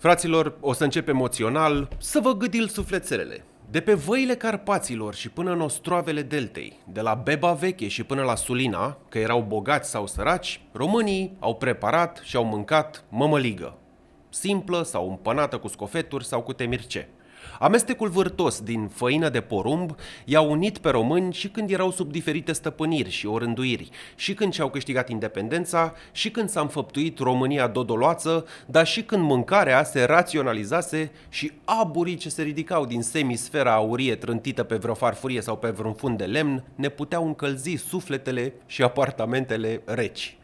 Fraților, o să încep emoțional să vă gâdil sufletelele. De pe văile Carpaților și până în ostroavele Deltei, de la Beba Veche și până la Sulina, că erau bogați sau săraci, românii au preparat și au mâncat mămăligă, simplă sau împănată cu scofeturi sau cu temirce. Amestecul vârtos din făină de porumb i-a unit pe români și când erau sub diferite stăpâniri și orânduiri, și când și-au câștigat independența, și când s-a înfăptuit România dodoloață, dar și când mâncarea se raționalizase și aburii ce se ridicau din semisfera aurie trântită pe vreo farfurie sau pe vreun fund de lemn ne puteau încălzi sufletele și apartamentele reci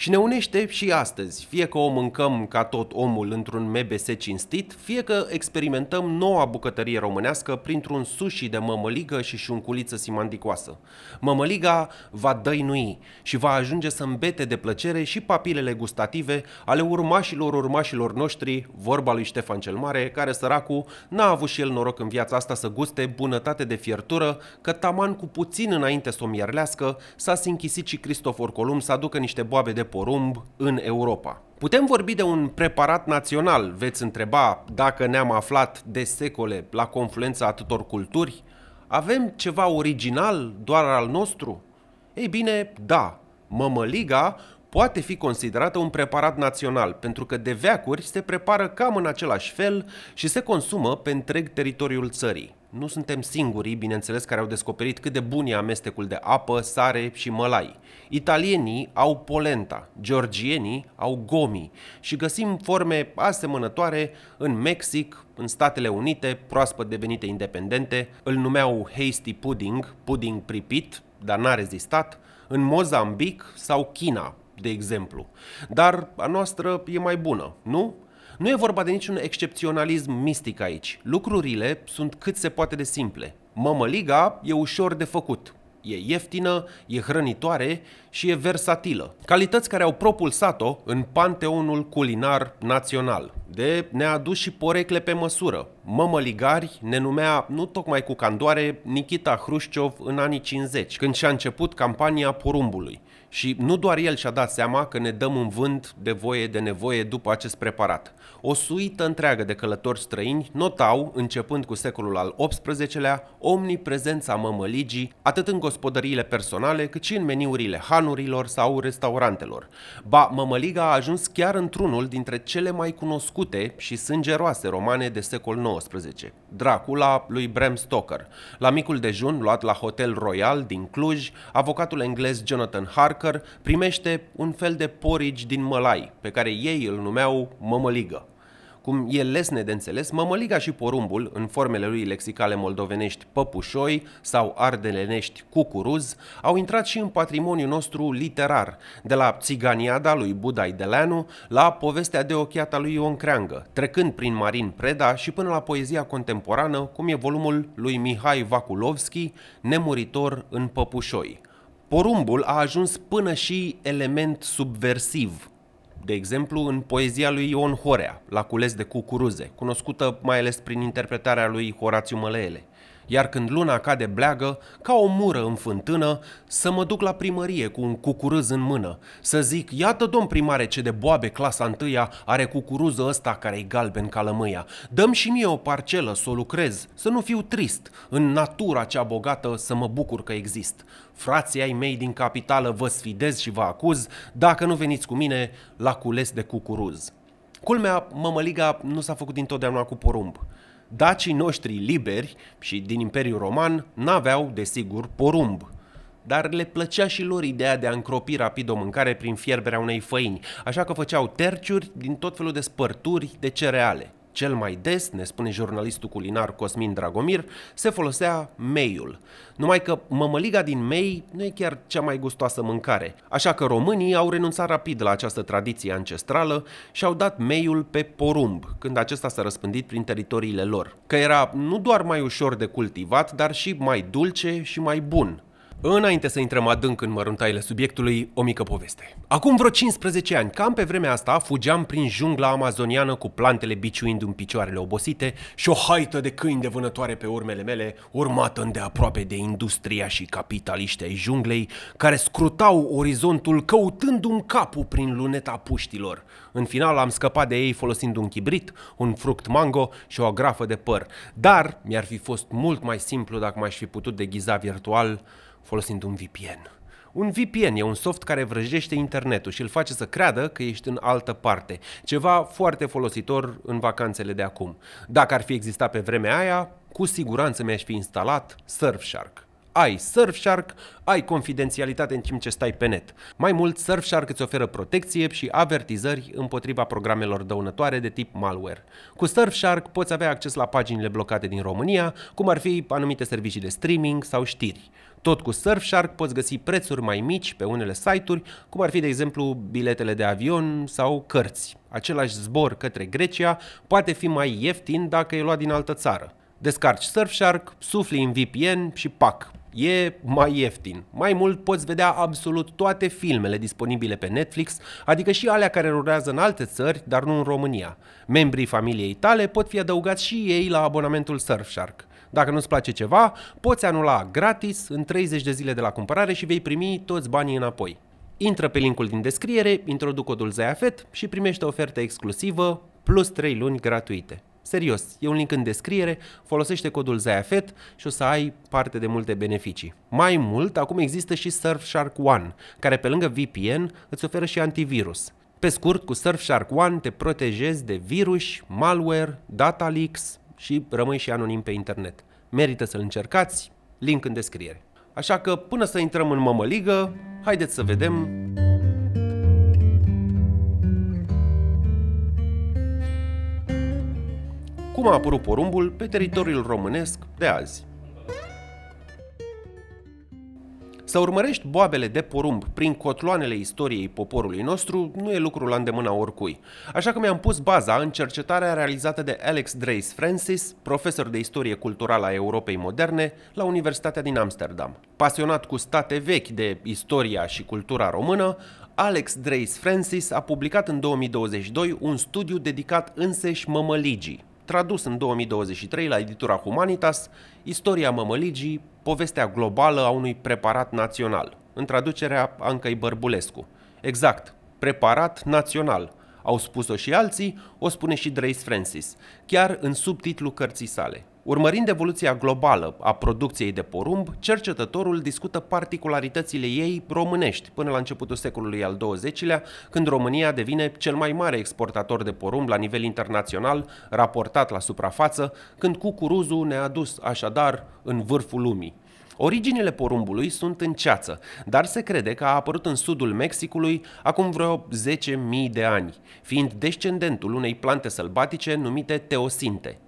și ne unește și astăzi, fie că o mâncăm ca tot omul într-un MBS cinstit, fie că experimentăm noua bucătărie românească printr-un sushi de mămăligă și șunculiță simandicoasă. Mămăliga va dăinui și va ajunge să îmbete de plăcere și papilele gustative ale urmașilor urmașilor noștri, vorba lui Ștefan cel Mare, care săracul n-a avut și el noroc în viața asta să guste bunătate de fiertură, că taman cu puțin înainte să o mierlească, s-a sinchisit și Cristofor Columb să aducă niște boabe de porumb în Europa. Putem vorbi de un preparat național, veți întreba, dacă ne-am aflat de secole la confluența atâtor culturi? Avem ceva original, doar al nostru? Ei bine, da, mămăliga poate fi considerată un preparat național, pentru că de veacuri se prepară cam în același fel și se consumă pe întreg teritoriul țării. Nu suntem singurii, bineînțeles, care au descoperit cât de bun e amestecul de apă, sare și mălai. Italienii au polenta, georgienii au gomi și găsim forme asemănătoare în Mexic, în Statele Unite, proaspăt devenite independente, îl numeau hasty pudding, pudding pripit, dar n-a rezistat, în Mozambic sau China, de exemplu. Dar a noastră e mai bună, nu? Nu e vorba de niciun excepționalism mistic aici. Lucrurile sunt cât se poate de simple. Mămăliga e ușor de făcut. E ieftină, e hrănitoare și e versatilă. Calități care au propulsat-o în panteonul culinar național. De ne-a adus și porecle pe măsură. Mămăligari ne numea, nu tocmai cu candoare, Nikita Hrușciov în anii 50, când și-a început campania porumbului. Și nu doar el și-a dat seama că ne dăm în vânt de voie de nevoie după acest preparat. O suită întreagă de călători străini notau, începând cu secolul al XVIII-lea, omniprezența mămăligii, atât în gospodăriile personale, cât și în meniurile hanurilor sau restaurantelor. Ba, mămăliga a ajuns chiar într-unul dintre cele mai cunoscute și sângeroase romane de secol XIX, Dracula lui Bram Stoker. La micul dejun, luat la Hotel Royal din Cluj, avocatul englez Jonathan Harker Parker primește un fel de porridge din mălai, pe care ei îl numeau mămăligă. Cum e lesne de înțeles, mămăliga și porumbul, în formele lui lexicale moldovenești păpușoi sau ardelenești cucuruz, au intrat și în patrimoniul nostru literar, de la Țiganiada lui Budai Deleanu la povestea de ochiata lui Ion Creangă, trecând prin Marin Preda și până la poezia contemporană, cum e volumul lui Mihai Vaculovski, Nemuritor în păpușoi porumbul a ajuns până și element subversiv. De exemplu, în poezia lui Ion Horea, La cules de cucuruze, cunoscută mai ales prin interpretarea lui Horațiu Măleele – iar când luna cade bleagă, ca o mură în fântână, să mă duc la primărie cu un cucuruz în mână, să zic, iată domn primare ce de boabe clasa întâia are cucuruzul ăsta care-i galben ca lămâia, dăm și mie o parcelă să o lucrez, să nu fiu trist, în natura cea bogată să mă bucur că exist. Frații ai mei din capitală vă sfidez și vă acuz, dacă nu veniți cu mine la cules de cucuruz. Culmea, mămăliga nu s-a făcut dintotdeauna cu porumb. Dacii noștri liberi și din Imperiul Roman n-aveau, desigur, porumb, dar le plăcea și lor ideea de a încropi rapid o mâncare prin fierberea unei făini, așa că făceau terciuri din tot felul de spărturi de cereale. Cel mai des, ne spune jurnalistul culinar Cosmin Dragomir, se folosea meiul. Numai că mămăliga din mei nu e chiar cea mai gustoasă mâncare, așa că românii au renunțat rapid la această tradiție ancestrală și au dat meiul pe porumb, când acesta s-a răspândit prin teritoriile lor, că era nu doar mai ușor de cultivat, dar și mai dulce și mai bun, Înainte să intrăm adânc în măruntaile subiectului, o mică poveste. Acum vreo 15 ani, cam pe vremea asta, fugeam prin jungla amazoniană cu plantele biciuind în picioarele obosite și o haită de câini de vânătoare pe urmele mele, urmată îndeaproape de industria și capitaliștii ai junglei, care scrutau orizontul căutând un capul prin luneta puștilor. În final am scăpat de ei folosind un chibrit, un fruct mango și o agrafă de păr. Dar mi-ar fi fost mult mai simplu dacă m-aș fi putut deghiza virtual folosind un VPN. Un VPN e un soft care vrăjește internetul și îl face să creadă că ești în altă parte. Ceva foarte folositor în vacanțele de acum. Dacă ar fi existat pe vremea aia, cu siguranță mi-aș fi instalat Surfshark. Ai Surfshark, ai confidențialitate în timp ce stai pe net. Mai mult, Surfshark îți oferă protecție și avertizări împotriva programelor dăunătoare de tip malware. Cu Surfshark poți avea acces la paginile blocate din România, cum ar fi anumite servicii de streaming sau știri. Tot cu Surfshark poți găsi prețuri mai mici pe unele site-uri, cum ar fi de exemplu biletele de avion sau cărți. Același zbor către Grecia poate fi mai ieftin dacă e luat din altă țară. Descarci Surfshark, sufli în VPN și pac, e mai ieftin. Mai mult poți vedea absolut toate filmele disponibile pe Netflix, adică și alea care rulează în alte țări, dar nu în România. Membrii familiei tale pot fi adăugați și ei la abonamentul Surfshark. Dacă nu-ți place ceva, poți anula gratis în 30 de zile de la cumpărare și vei primi toți banii înapoi. Intră pe linkul din descriere, introduc codul ZAFET și primește ofertă exclusivă plus 3 luni gratuite. Serios, e un link în descriere, folosește codul ZAFET și o să ai parte de multe beneficii. Mai mult, acum există și Surfshark One, care pe lângă VPN îți oferă și antivirus. Pe scurt, cu Surfshark One te protejezi de virus, malware, data leaks, și rămâi și anonim pe internet. Merită să-l încercați, link în descriere. Așa că până să intrăm în mămăligă, haideți să vedem cum a apărut porumbul pe teritoriul românesc de azi. Să urmărești boabele de porumb prin cotloanele istoriei poporului nostru nu e lucru la îndemâna oricui. Așa că mi-am pus baza în cercetarea realizată de Alex Drace Francis, profesor de istorie culturală a Europei moderne la Universitatea din Amsterdam. Pasionat cu state vechi de istoria și cultura română, Alex Drace Francis a publicat în 2022 un studiu dedicat înseși mămăligii, tradus în 2023 la editura Humanitas, Istoria mămăligii povestea globală a unui preparat național, în traducerea Ancăi Bărbulescu. Exact, preparat național. Au spus-o și alții, o spune și Drace Francis, chiar în subtitlu cărții sale. Urmărind evoluția globală a producției de porumb, cercetătorul discută particularitățile ei românești până la începutul secolului al XX-lea, când România devine cel mai mare exportator de porumb la nivel internațional, raportat la suprafață, când cucuruzul ne-a dus așadar în vârful lumii. Originile porumbului sunt în ceață, dar se crede că a apărut în sudul Mexicului acum vreo 10.000 de ani, fiind descendentul unei plante sălbatice numite teosinte.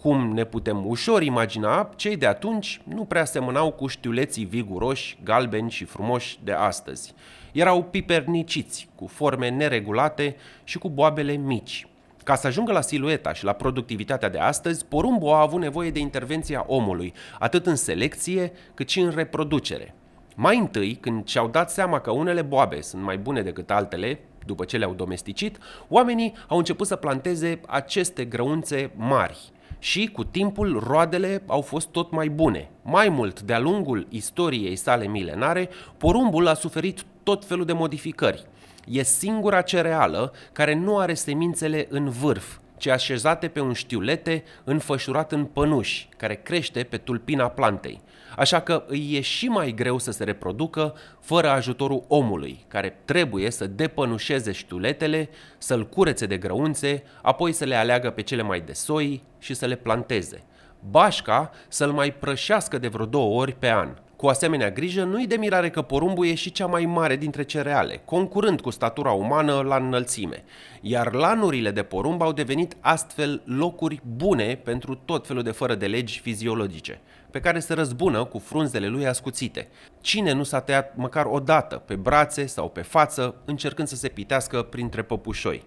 Cum ne putem ușor imagina, cei de atunci nu prea semănau cu știuleții viguroși, galbeni și frumoși de astăzi. Erau piperniciți, cu forme neregulate și cu boabele mici. Ca să ajungă la silueta și la productivitatea de astăzi, porumbul a avut nevoie de intervenția omului, atât în selecție cât și în reproducere. Mai întâi, când și-au dat seama că unele boabe sunt mai bune decât altele, după ce le-au domesticit, oamenii au început să planteze aceste grăunțe mari, și cu timpul roadele au fost tot mai bune. Mai mult, de-a lungul istoriei sale milenare, porumbul a suferit tot felul de modificări. E singura cereală care nu are semințele în vârf, ci așezate pe un știulete înfășurat în pănuși, care crește pe tulpina plantei așa că îi e și mai greu să se reproducă fără ajutorul omului, care trebuie să depănușeze ștuletele, să-l curețe de grăunțe, apoi să le aleagă pe cele mai de soi și să le planteze. Bașca să-l mai prășească de vreo două ori pe an. Cu asemenea grijă, nu-i de mirare că porumbul e și cea mai mare dintre cereale, concurând cu statura umană la înălțime, iar lanurile de porumb au devenit astfel locuri bune pentru tot felul de fără de legi fiziologice – pe care se răzbună cu frunzele lui ascuțite. Cine nu s-a tăiat măcar o dată pe brațe sau pe față, încercând să se pitească printre păpușoi?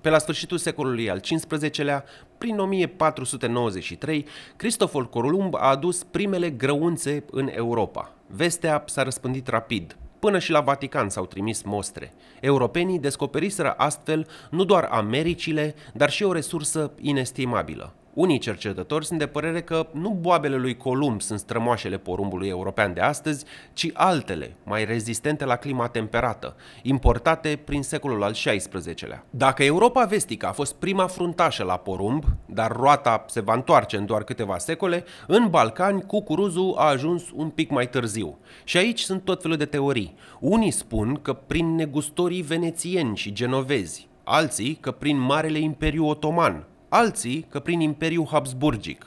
Pe la sfârșitul secolului al XV-lea, prin 1493, Cristofol Columb a adus primele grăunțe în Europa. Vestea s-a răspândit rapid, până și la Vatican s-au trimis mostre. Europenii descoperiseră astfel nu doar Americile, dar și o resursă inestimabilă, unii cercetători sunt de părere că nu boabele lui Columb sunt strămoașele porumbului european de astăzi, ci altele, mai rezistente la clima temperată, importate prin secolul al XVI-lea. Dacă Europa vestică a fost prima fruntașă la porumb, dar roata se va întoarce în doar câteva secole, în Balcani cucuruzul a ajuns un pic mai târziu. Și aici sunt tot felul de teorii. Unii spun că prin negustorii venețieni și genovezi, alții că prin Marele Imperiu Otoman, alții că prin Imperiul Habsburgic.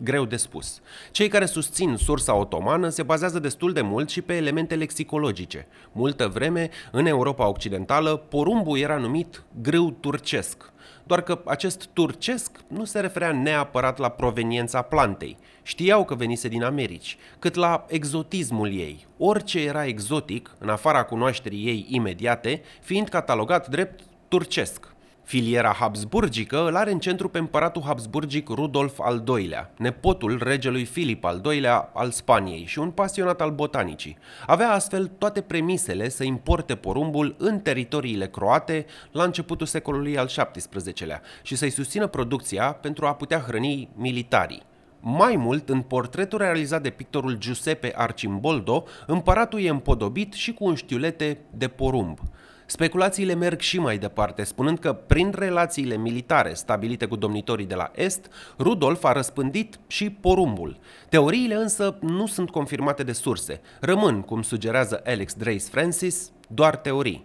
Greu de spus. Cei care susțin sursa otomană se bazează destul de mult și pe elemente lexicologice. Multă vreme, în Europa Occidentală, porumbul era numit grâu turcesc, doar că acest turcesc nu se referea neapărat la proveniența plantei. Știau că venise din Americi, cât la exotismul ei. Orice era exotic, în afara cunoașterii ei imediate, fiind catalogat drept turcesc. Filiera habsburgică îl are în centru pe împăratul habsburgic Rudolf al II-lea, nepotul regelui Filip al II-lea al Spaniei și un pasionat al botanicii. Avea astfel toate premisele să importe porumbul în teritoriile croate la începutul secolului al XVII-lea și să-i susțină producția pentru a putea hrăni militarii. Mai mult, în portretul realizat de pictorul Giuseppe Arcimboldo, împăratul e împodobit și cu un știulete de porumb – Speculațiile merg și mai departe, spunând că prin relațiile militare stabilite cu domnitorii de la Est, Rudolf a răspândit și porumbul. Teoriile însă nu sunt confirmate de surse. Rămân, cum sugerează Alex Drace Francis, doar teorii.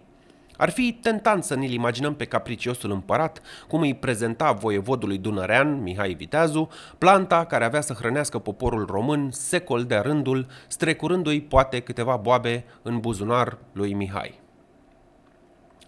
Ar fi tentant să ne-l imaginăm pe capriciosul împărat, cum îi prezenta voievodului dunărean, Mihai Viteazu, planta care avea să hrănească poporul român secol de rândul, strecurându-i poate câteva boabe în buzunar lui Mihai.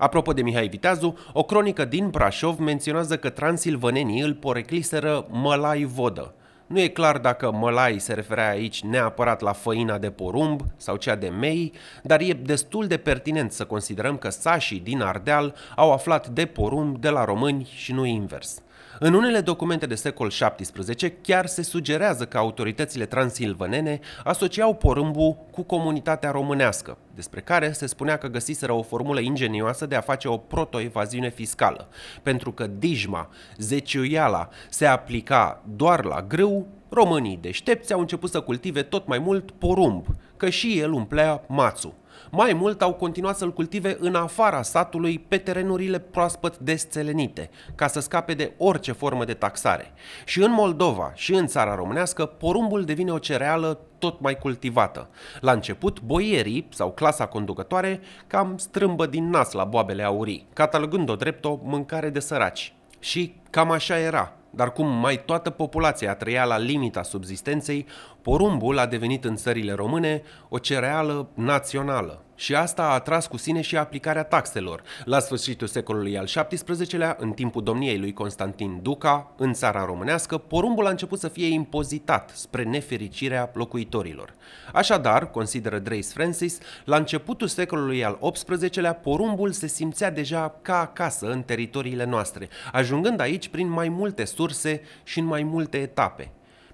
Apropo de Mihai Viteazu, o cronică din Brașov menționează că transilvanenii îl porecliseră Mălai Vodă. Nu e clar dacă mălai se referea aici neapărat la făina de porumb sau cea de mei, dar e destul de pertinent să considerăm că sașii din Ardeal au aflat de porumb de la români și nu invers. În unele documente de secol XVII chiar se sugerează că autoritățile transilvanene asociau porâmbul cu comunitatea românească, despre care se spunea că găsiseră o formulă ingenioasă de a face o protoevaziune fiscală, pentru că dijma, zeciuiala, se aplica doar la grâu, românii deștepți au început să cultive tot mai mult porumb, că și el umplea mațul. Mai mult au continuat să-l cultive în afara satului, pe terenurile proaspăt desțelenite, ca să scape de orice formă de taxare. Și în Moldova și în țara românească, porumbul devine o cereală tot mai cultivată. La început, boierii sau clasa conducătoare cam strâmbă din nas la boabele aurii, catalogând-o drept o mâncare de săraci. Și cam așa era. Dar cum mai toată populația trăia la limita subzistenței, porumbul a devenit în țările române o cereală națională, și asta a atras cu sine și aplicarea taxelor. La sfârșitul secolului al XVII-lea, în timpul domniei lui Constantin Duca, în țara românească, porumbul a început să fie impozitat spre nefericirea locuitorilor. Așadar, consideră Dreis Francis, la începutul secolului al XVIII-lea, porumbul se simțea deja ca acasă în teritoriile noastre, ajungând aici prin mai multe surse și în mai multe etape.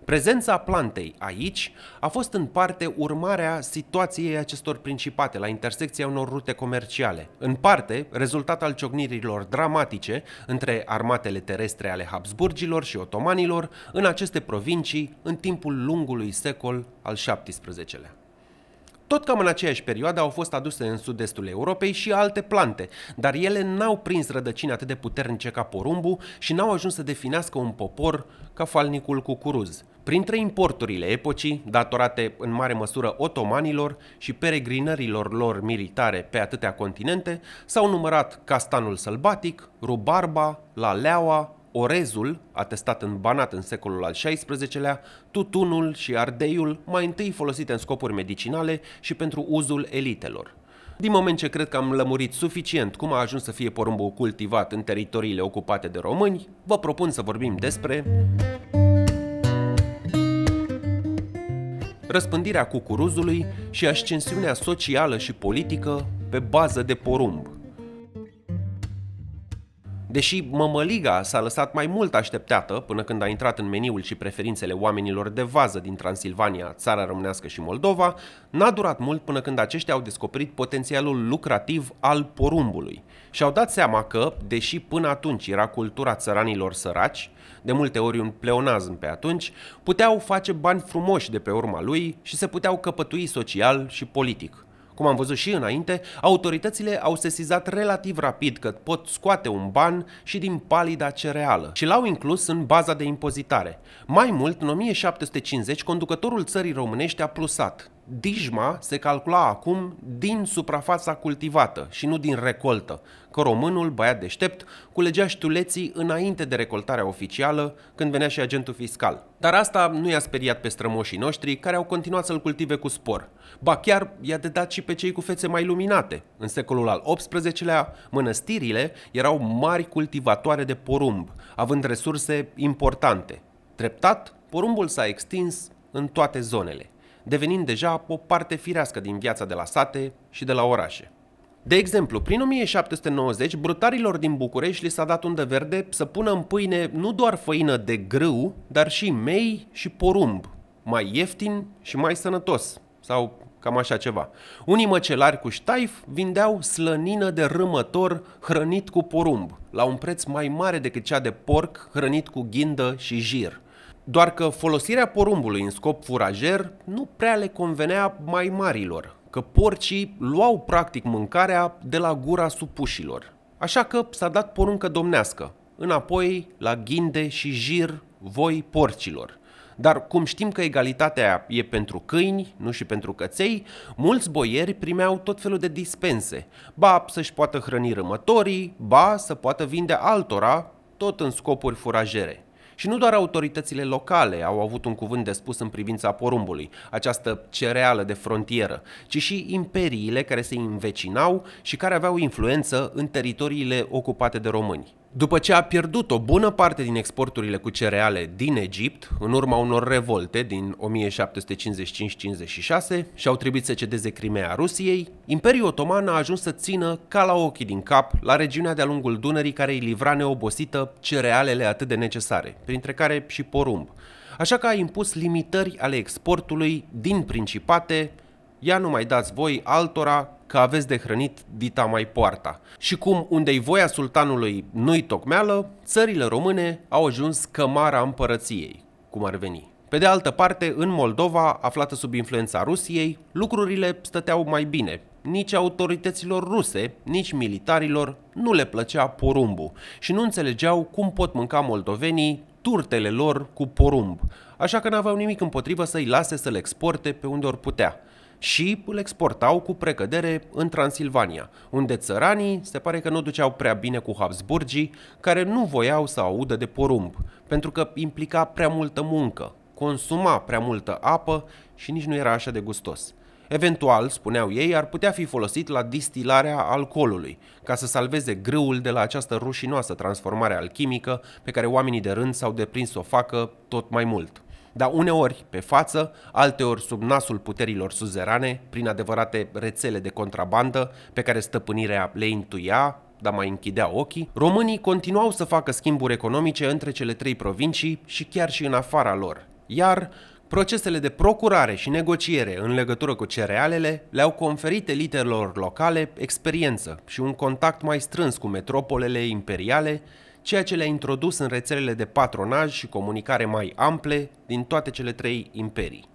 Prezența plantei aici a fost în parte urmarea situației acestor principate la intersecția unor rute comerciale, în parte rezultat al ciocnirilor dramatice între armatele terestre ale Habsburgilor și otomanilor în aceste provincii în timpul lungului secol al XVII-lea. Tot cam în aceeași perioadă au fost aduse în sud-estul Europei și alte plante, dar ele n-au prins rădăcini atât de puternice ca porumbul și n-au ajuns să definească un popor ca falnicul cucuruz, Printre importurile epocii, datorate în mare măsură otomanilor și peregrinărilor lor militare pe atâtea continente, s-au numărat castanul sălbatic, rubarba, laleaua, orezul, atestat în Banat în secolul al XVI-lea, tutunul și ardeiul, mai întâi folosite în scopuri medicinale și pentru uzul elitelor. Din moment ce cred că am lămurit suficient cum a ajuns să fie porumbul cultivat în teritoriile ocupate de români, vă propun să vorbim despre răspândirea cucuruzului și ascensiunea socială și politică pe bază de porumb. Deși mămăliga s-a lăsat mai mult așteptată până când a intrat în meniul și preferințele oamenilor de vază din Transilvania, țara rămânească și Moldova, n-a durat mult până când aceștia au descoperit potențialul lucrativ al porumbului și au dat seama că, deși până atunci era cultura țăranilor săraci, de multe ori un pleonazm pe atunci, puteau face bani frumoși de pe urma lui și se puteau căpătui social și politic. Cum am văzut și înainte, autoritățile au sesizat relativ rapid că pot scoate un ban și din palida cereală și l-au inclus în baza de impozitare. Mai mult, în 1750, conducătorul țării românești a plusat Dijma se calcula acum din suprafața cultivată și nu din recoltă, că românul, băiat deștept, culegea ștuleții înainte de recoltarea oficială, când venea și agentul fiscal. Dar asta nu i-a speriat pe strămoșii noștri, care au continuat să-l cultive cu spor. Ba chiar i-a dedat și pe cei cu fețe mai luminate. În secolul al XVIII-lea, mănăstirile erau mari cultivatoare de porumb, având resurse importante. Treptat, porumbul s-a extins în toate zonele devenind deja o parte firească din viața de la sate și de la orașe. De exemplu, prin 1790, brutarilor din București li s-a dat undă verde să pună în pâine nu doar făină de grâu, dar și mei și porumb, mai ieftin și mai sănătos, sau cam așa ceva. Unii măcelari cu ștaif vindeau slănină de râmător hrănit cu porumb, la un preț mai mare decât cea de porc hrănit cu ghindă și jir – doar că folosirea porumbului în scop furajer nu prea le convenea mai marilor, că porcii luau practic mâncarea de la gura supușilor. Așa că s-a dat poruncă domnească, înapoi la ghinde și jir voi porcilor. Dar cum știm că egalitatea e pentru câini, nu și pentru căței, mulți boieri primeau tot felul de dispense. Ba să-și poată hrăni rămătorii, ba să poată vinde altora, tot în scopuri furajere. Și nu doar autoritățile locale au avut un cuvânt de spus în privința porumbului, această cereală de frontieră, ci și imperiile care se învecinau și care aveau influență în teritoriile ocupate de români. După ce a pierdut o bună parte din exporturile cu cereale din Egipt, în urma unor revolte din 1755-56 și au trebuit să cedeze Crimea Rusiei, Imperiul Otoman a ajuns să țină ca la ochii din cap la regiunea de-a lungul Dunării care îi livra neobosită cerealele atât de necesare, printre care și porumb. Așa că a impus limitări ale exportului din principate, ia nu mai dați voi altora că aveți de hrănit dita mai poarta. Și cum unde-i voia sultanului nu-i tocmeală, țările române au ajuns cămara împărăției, cum ar veni. Pe de altă parte, în Moldova, aflată sub influența Rusiei, lucrurile stăteau mai bine. Nici autorităților ruse, nici militarilor nu le plăcea porumbul și nu înțelegeau cum pot mânca moldovenii turtele lor cu porumb, așa că n-aveau nimic împotrivă să-i lase să le exporte pe unde ori putea și îl exportau cu precădere în Transilvania, unde țăranii se pare că nu duceau prea bine cu Habsburgii, care nu voiau să audă de porumb, pentru că implica prea multă muncă, consuma prea multă apă și nici nu era așa de gustos. Eventual, spuneau ei, ar putea fi folosit la distilarea alcoolului, ca să salveze grâul de la această rușinoasă transformare alchimică pe care oamenii de rând s-au deprins să o facă tot mai mult dar uneori pe față, alteori sub nasul puterilor suzerane, prin adevărate rețele de contrabandă pe care stăpânirea le intuia, dar mai închidea ochii, românii continuau să facă schimburi economice între cele trei provincii și chiar și în afara lor. Iar Procesele de procurare și negociere în legătură cu cerealele le-au conferit elitelor locale experiență și un contact mai strâns cu metropolele imperiale ceea ce le-a introdus în rețelele de patronaj și comunicare mai ample din toate cele trei imperii.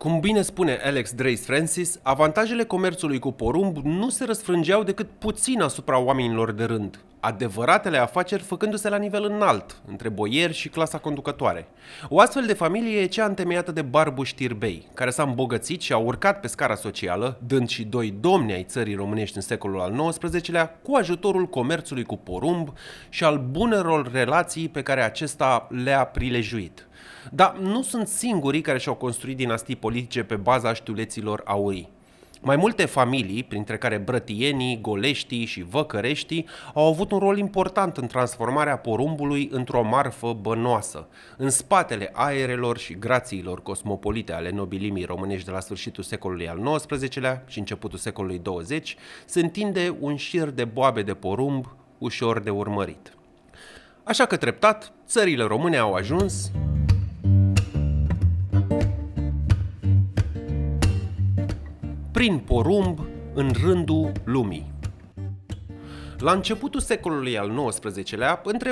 Cum bine spune Alex Drace Francis, avantajele comerțului cu porumb nu se răsfrângeau decât puțin asupra oamenilor de rând, adevăratele afaceri făcându-se la nivel înalt, între boieri și clasa conducătoare. O astfel de familie e cea întemeiată de Barbu Știrbei, care s-a îmbogățit și a urcat pe scara socială, dând și doi domni ai țării românești în secolul al XIX-lea, cu ajutorul comerțului cu porumb și al bunelor relații pe care acesta le-a prilejuit. Dar nu sunt singurii care și-au construit dinastii politice pe baza știuleților aurii. Mai multe familii, printre care brătienii, goleștii și văcăreștii, au avut un rol important în transformarea porumbului într-o marfă bănoasă, în spatele aerelor și grațiilor cosmopolite ale nobilimii românești de la sfârșitul secolului al XIX-lea și începutul secolului 20, se întinde un șir de boabe de porumb ușor de urmărit. Așa că treptat, țările române au ajuns prin porumb în rândul lumii. La începutul secolului al XIX-lea, între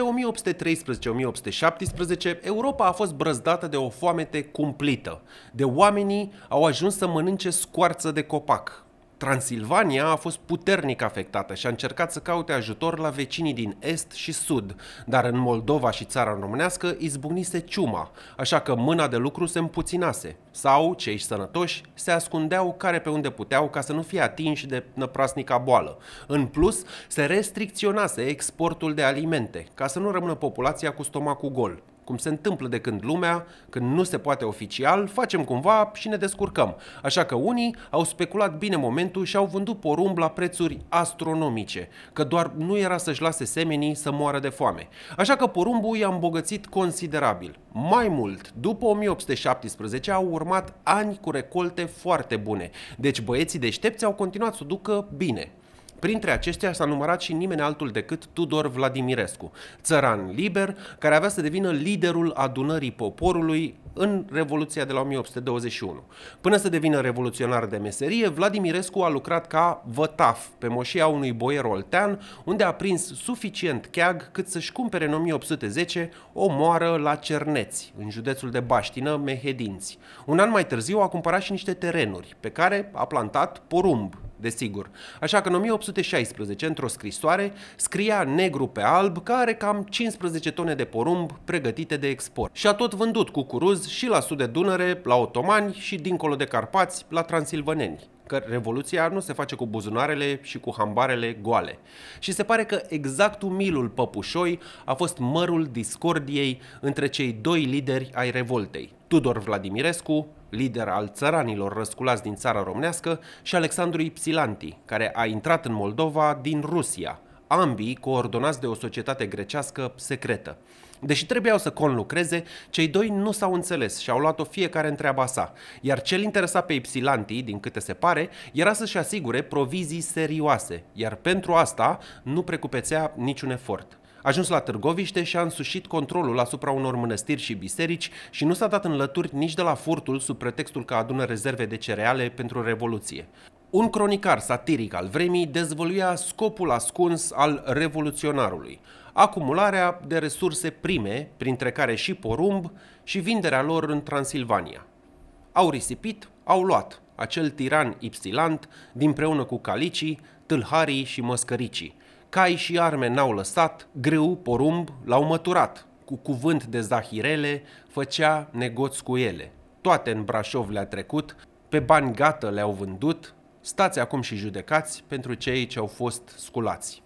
1813-1817, Europa a fost brăzdată de o foamete cumplită, de oamenii au ajuns să mănânce scoarță de copac, Transilvania a fost puternic afectată și a încercat să caute ajutor la vecinii din est și sud, dar în Moldova și țara românească izbucnise ciuma, așa că mâna de lucru se împuținase, sau cei sănătoși se ascundeau care pe unde puteau ca să nu fie atinși de năprasnica boală. În plus, se restricționase exportul de alimente, ca să nu rămână populația cu stomacul gol cum se întâmplă de când lumea, când nu se poate oficial, facem cumva și ne descurcăm. Așa că unii au speculat bine momentul și au vândut porumb la prețuri astronomice, că doar nu era să-și lase semenii să moară de foame. Așa că porumbul i-a îmbogățit considerabil. Mai mult, după 1817 au urmat ani cu recolte foarte bune, deci băieții deștepți au continuat să o ducă bine. Printre aceștia s-a numărat și nimeni altul decât Tudor Vladimirescu, țăran liber, care avea să devină liderul adunării poporului în Revoluția de la 1821. Până să devină revoluționar de meserie, Vladimirescu a lucrat ca vătaf pe moșia unui boier oltean, unde a prins suficient cheag cât să-și cumpere în 1810 o moară la Cerneți, în județul de Baștină, Mehedinți. Un an mai târziu a cumpărat și niște terenuri, pe care a plantat porumb, desigur. Așa că în 1816, într-o scrisoare, scria negru pe alb că are cam 15 tone de porumb pregătite de export și a tot vândut cucuruz și la sud de Dunăre, la otomani și dincolo de Carpați, la transilvaneni că revoluția nu se face cu buzunarele și cu hambarele goale. Și se pare că exact umilul Păpușoi a fost mărul discordiei între cei doi lideri ai revoltei, Tudor Vladimirescu lider al țăranilor răsculați din țara românească, și Alexandru Ipsilanti, care a intrat în Moldova din Rusia, ambii coordonați de o societate grecească secretă. Deși trebuiau să conlucreze, cei doi nu s-au înțeles și au luat-o fiecare întreaba sa, iar cel interesat pe Ipsilanti, din câte se pare, era să-și asigure provizii serioase, iar pentru asta nu precupețea niciun efort ajuns la Târgoviște și a însușit controlul asupra unor mănăstiri și biserici și nu s-a dat înlături nici de la furtul sub pretextul că adună rezerve de cereale pentru Revoluție. Un cronicar satiric al vremii dezvăluia scopul ascuns al revoluționarului, acumularea de resurse prime, printre care și porumb, și vinderea lor în Transilvania. Au risipit, au luat, acel tiran ipsilant, dinpreună cu calicii, tâlharii și măscăricii, Cai și arme n-au lăsat, greu, porumb, l-au măturat. Cu cuvânt de zahirele, făcea negoți cu ele. Toate în Brașov le-a trecut, pe bani gata le-au vândut, stați acum și judecați pentru cei ce au fost sculați.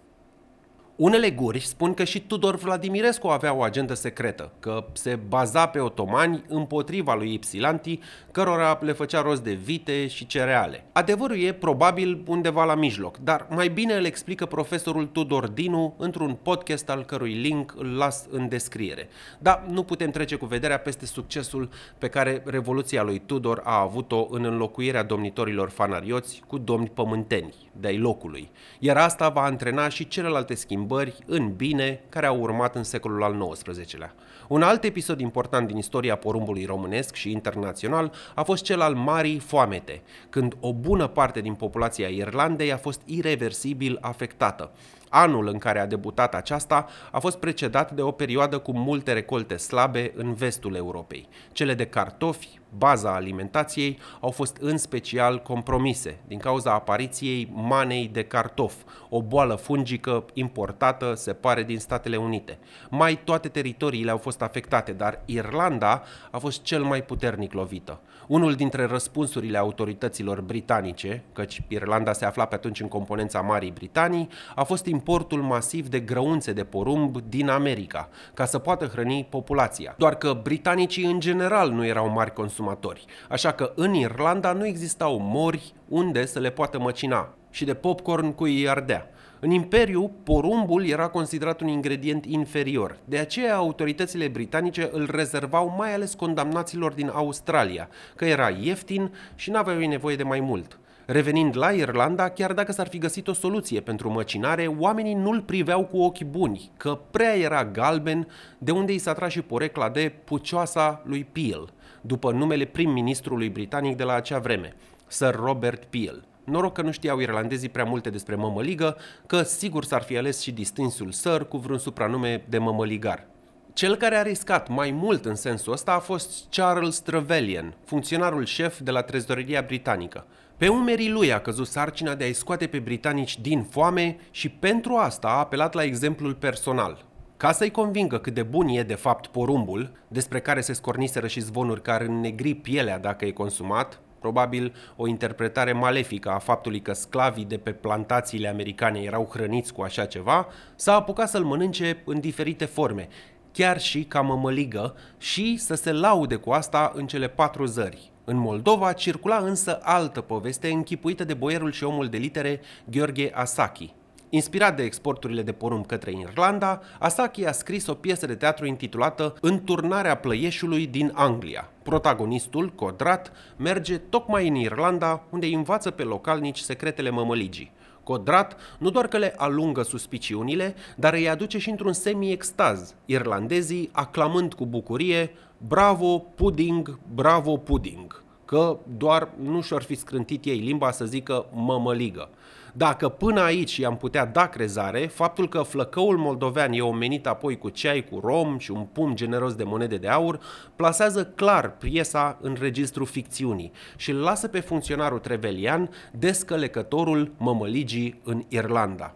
Unele guri spun că și Tudor Vladimirescu avea o agendă secretă, că se baza pe otomani împotriva lui Ipsilanti, cărora le făcea rost de vite și cereale. Adevărul e probabil undeva la mijloc, dar mai bine îl explică profesorul Tudor Dinu într-un podcast al cărui link îl las în descriere. Dar nu putem trece cu vederea peste succesul pe care revoluția lui Tudor a avut-o în înlocuirea domnitorilor fanarioți cu domni pământeni, de-ai locului. Iar asta va antrena și celelalte schimbări schimbări în bine care au urmat în secolul al XIX-lea. Un alt episod important din istoria porumbului românesc și internațional a fost cel al Marii Foamete, când o bună parte din populația Irlandei a fost irreversibil afectată. Anul în care a debutat aceasta a fost precedat de o perioadă cu multe recolte slabe în vestul Europei, cele de cartofi, baza alimentației au fost în special compromise din cauza apariției manei de cartof, o boală fungică importată, se pare, din Statele Unite. Mai toate teritoriile au fost afectate, dar Irlanda a fost cel mai puternic lovită. Unul dintre răspunsurile autorităților britanice, căci Irlanda se afla pe atunci în componența Marii Britanii, a fost importul masiv de grăunțe de porumb din America, ca să poată hrăni populația. Doar că britanicii în general nu erau mari consumatori consumatori. Așa că în Irlanda nu existau mori unde să le poată măcina și de popcorn cu ei ardea. În Imperiu, porumbul era considerat un ingredient inferior, de aceea autoritățile britanice îl rezervau mai ales condamnaților din Australia, că era ieftin și n-aveau nevoie de mai mult. Revenind la Irlanda, chiar dacă s-ar fi găsit o soluție pentru măcinare, oamenii nu-l priveau cu ochi buni, că prea era galben, de unde i s-a tras și porecla de pucioasa lui Peel după numele prim-ministrului britanic de la acea vreme, Sir Robert Peel. Noroc că nu știau irlandezii prea multe despre mămăligă, că sigur s-ar fi ales și distinsul Sir cu vreun supranume de mămăligar. Cel care a riscat mai mult în sensul ăsta a fost Charles Trevelyan, funcționarul șef de la trezoreria britanică. Pe umerii lui a căzut sarcina de a-i scoate pe britanici din foame și pentru asta a apelat la exemplul personal. Ca să-i convingă cât de bun e de fapt porumbul, despre care se scorniseră și zvonuri care înnegri pielea dacă e consumat, probabil o interpretare malefică a faptului că sclavii de pe plantațiile americane erau hrăniți cu așa ceva, s-a apucat să-l mănânce în diferite forme, chiar și ca mămăligă, și să se laude cu asta în cele patru zări. În Moldova circula însă altă poveste închipuită de boierul și omul de litere Gheorghe Asaki, Inspirat de exporturile de porumb către Irlanda, Asaki a scris o piesă de teatru intitulată Înturnarea plăieșului din Anglia. Protagonistul, Codrat, merge tocmai în Irlanda, unde învață pe localnici secretele mămăligii. Codrat nu doar că le alungă suspiciunile, dar îi aduce și într-un semi-extaz, irlandezii aclamând cu bucurie Bravo Pudding, bravo Pudding, că doar nu și-ar fi scrântit ei limba să zică mămăligă. Dacă până aici i-am putea da crezare, faptul că flăcăul moldovean e omenit apoi cu ceai cu rom și un pum generos de monede de aur, plasează clar piesa în registru ficțiunii și îl lasă pe funcționarul trevelian descălecătorul mămăligii în Irlanda.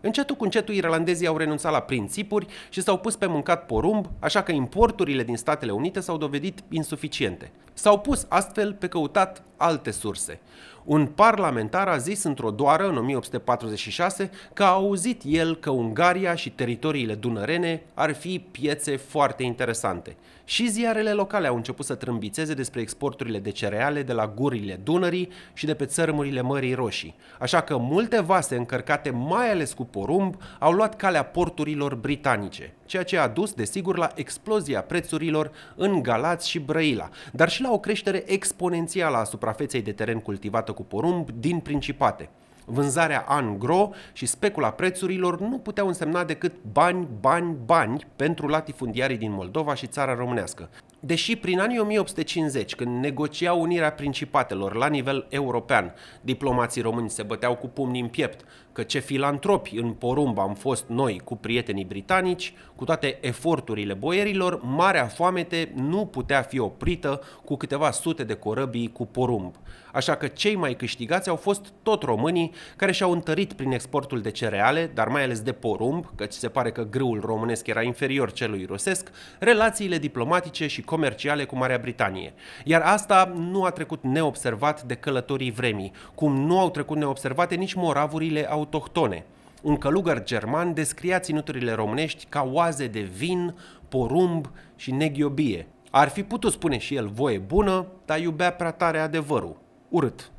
Încetul cu încetul irlandezii au renunțat la principuri și s-au pus pe mâncat porumb, așa că importurile din Statele Unite s-au dovedit insuficiente. S-au pus astfel pe căutat alte surse un parlamentar a zis într-o doară în 1846 că a auzit el că Ungaria și teritoriile dunărene ar fi piețe foarte interesante – și ziarele locale au început să trâmbițeze despre exporturile de cereale de la gurile Dunării și de pe țărmurile Mării Roșii. Așa că multe vase încărcate mai ales cu porumb au luat calea porturilor britanice, ceea ce a dus, desigur, la explozia prețurilor în Galați și Brăila, dar și la o creștere exponențială a suprafeței de teren cultivată cu porumb din Principate. Vânzarea an gro și specula prețurilor nu puteau însemna decât bani, bani, bani pentru latifundiarii din Moldova și țara românească. Deși prin anii 1850, când negocia unirea principatelor la nivel european, diplomații români se băteau cu pumnii în piept că ce filantropi în porumb am fost noi cu prietenii britanici, cu toate eforturile boierilor, marea foamete nu putea fi oprită cu câteva sute de corăbii cu porumb. Așa că cei mai câștigați au fost tot românii care și-au întărit prin exportul de cereale, dar mai ales de porumb, căci se pare că grâul românesc era inferior celui rusesc, relațiile diplomatice și comerciale cu Marea Britanie. Iar asta nu a trecut neobservat de călătorii vremii, cum nu au trecut neobservate nici moravurile au autohtone. Un călugăr german descria ținuturile românești ca oaze de vin, porumb și neghiobie. Ar fi putut spune și el voie bună, dar iubea prea tare adevărul. Urât.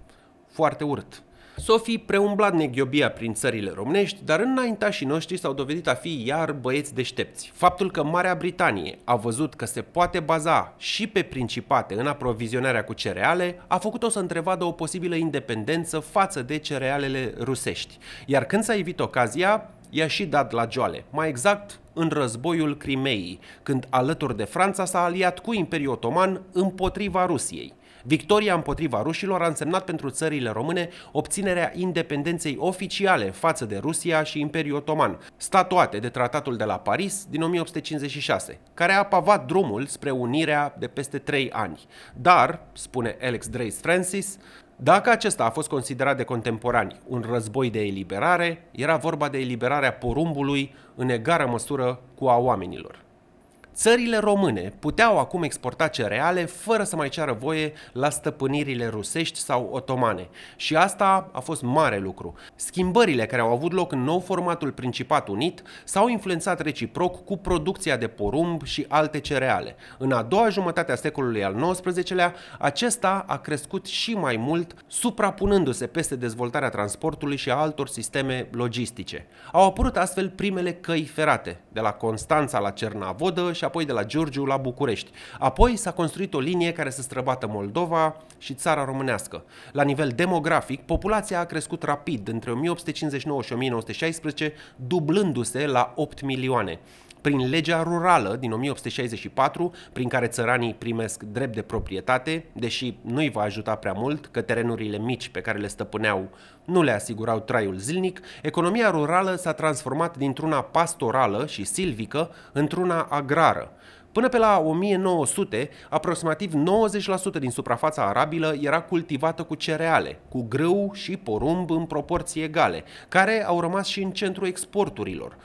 Foarte urât. S-o fi preumblat neghiobia prin țările românești, dar înaintașii noștri s-au dovedit a fi iar băieți deștepți. Faptul că Marea Britanie a văzut că se poate baza și pe principate în aprovizionarea cu cereale, a făcut-o să întrevadă o posibilă independență față de cerealele rusești. Iar când s-a evit ocazia, i-a și dat la joale, mai exact în războiul Crimeei, când alături de Franța s-a aliat cu Imperiul Otoman împotriva Rusiei. Victoria împotriva rușilor a însemnat pentru țările române obținerea independenței oficiale față de Rusia și Imperiul Otoman, statuate de tratatul de la Paris din 1856, care a pavat drumul spre unirea de peste trei ani. Dar, spune Alex Drace Francis, dacă acesta a fost considerat de contemporani un război de eliberare, era vorba de eliberarea porumbului în egală măsură cu a oamenilor. Țările române puteau acum exporta cereale fără să mai ceară voie la stăpânirile rusești sau otomane. Și asta a fost mare lucru. Schimbările care au avut loc în nou formatul Principat Unit s-au influențat reciproc cu producția de porumb și alte cereale. În a doua jumătate a secolului al XIX-lea, acesta a crescut și mai mult, suprapunându-se peste dezvoltarea transportului și a altor sisteme logistice. Au apărut astfel primele căi ferate, de la Constanța la Cernavodă și apoi de la Giurgiu la București. Apoi s-a construit o linie care să străbată Moldova și țara românească. La nivel demografic, populația a crescut rapid între 1859 și 1916, dublându-se la 8 milioane prin legea rurală din 1864, prin care țăranii primesc drept de proprietate, deși nu îi va ajuta prea mult, că terenurile mici pe care le stăpâneau nu le asigurau traiul zilnic, economia rurală s-a transformat dintr-una pastorală și silvică într-una agrară. Până pe la 1900, aproximativ 90% din suprafața arabilă era cultivată cu cereale, cu grâu și porumb în proporții egale, care au rămas și în centrul exporturilor,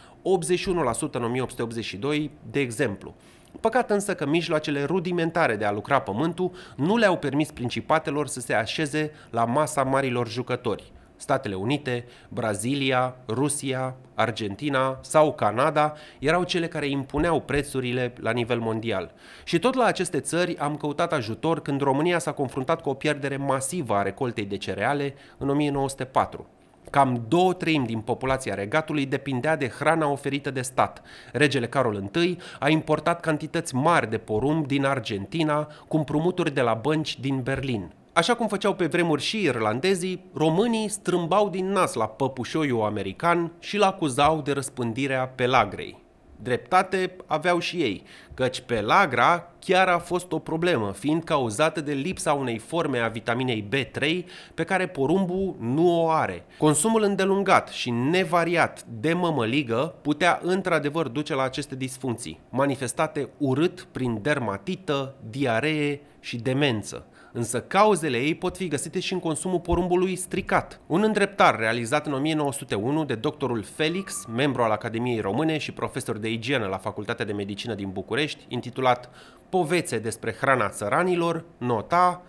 81% în 1882, de exemplu. Păcat însă că mijloacele rudimentare de a lucra pământul nu le-au permis principatelor să se așeze la masa marilor jucători – Statele Unite, Brazilia, Rusia, Argentina sau Canada erau cele care impuneau prețurile la nivel mondial. Și tot la aceste țări am căutat ajutor când România s-a confruntat cu o pierdere masivă a recoltei de cereale în 1904. Cam două treimi din populația regatului depindea de hrana oferită de stat. Regele Carol I a importat cantități mari de porumb din Argentina cu împrumuturi de la bănci din Berlin. Așa cum făceau pe vremuri și irlandezii, românii strâmbau din nas la păpușoiul american și l acuzau de răspândirea pelagrei. Dreptate aveau și ei, căci pelagra chiar a fost o problemă, fiind cauzată de lipsa unei forme a vitaminei B3 pe care porumbul nu o are. Consumul îndelungat și nevariat de mămăligă putea într-adevăr duce la aceste disfuncții, manifestate urât prin dermatită, diaree și demență însă cauzele ei pot fi găsite și în consumul porumbului stricat. Un îndreptar realizat în 1901 de doctorul Felix, membru al Academiei Române și profesor de igienă la Facultatea de Medicină din București, intitulat Povețe despre hrana țăranilor, nota